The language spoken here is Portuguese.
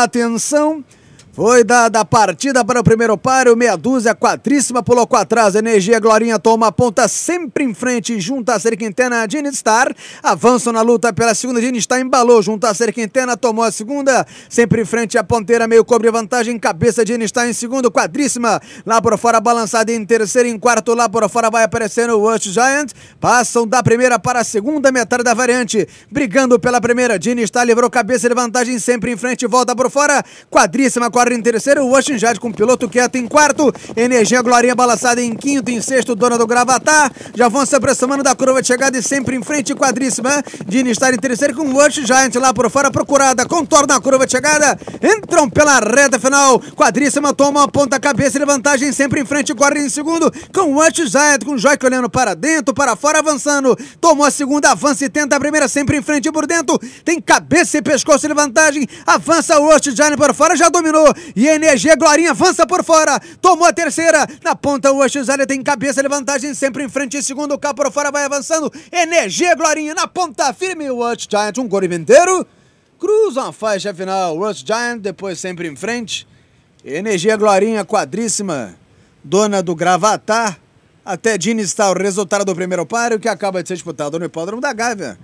Atenção, foi dada a partida para o primeiro paro, meia dúzia, quadríssima, pulou com atrás, energia, Glorinha toma a ponta sempre em frente, junto à Serquintena, Dini Star, avançam na luta pela segunda, Dini Star embalou, junto à Serquintena, tomou a segunda, sempre em frente, a ponteira meio cobre vantagem, cabeça, Dini Star em segundo, quadríssima, lá por fora, balançada em terceiro, em quarto, lá por fora vai aparecendo o Rush Giant, passam da primeira para a segunda metade da variante, brigando pela primeira, Dini Star livrou cabeça de vantagem, sempre em frente, volta por fora, quadríssima, quadríssima, em terceiro, Washington Jade com o piloto quieto em quarto, Energia Glorinha balançada em quinto, em sexto, Dona do Gravatar, já vão se aproximando da curva de chegada e sempre em frente, quadríssima, Dini está em terceiro com Washington Giant lá por fora, procurada, contorna a curva de chegada, entram pela reta final, quadríssima toma a ponta cabeça e vantagem, sempre em frente, corre em segundo, com Washington Giant com o Joy olhando para dentro, para fora, avançando, tomou a segunda, avança e tenta a primeira, sempre em frente por dentro, tem cabeça e pescoço de vantagem, avança o Washington Jade por fora, já dominou, e energia Glorinha avança por fora, tomou a terceira, na ponta o Oxusália tem cabeça de vantagem sempre em frente, segundo cá por fora vai avançando, Energia Glorinha na ponta firme, o Watch Giant, um gol inteiro, cruza a faixa final, o Watch Giant depois sempre em frente, Energia Glorinha quadríssima, dona do Gravatar, até Dini está o resultado do primeiro páreo que acaba de ser disputado no Hipódromo da Gávea.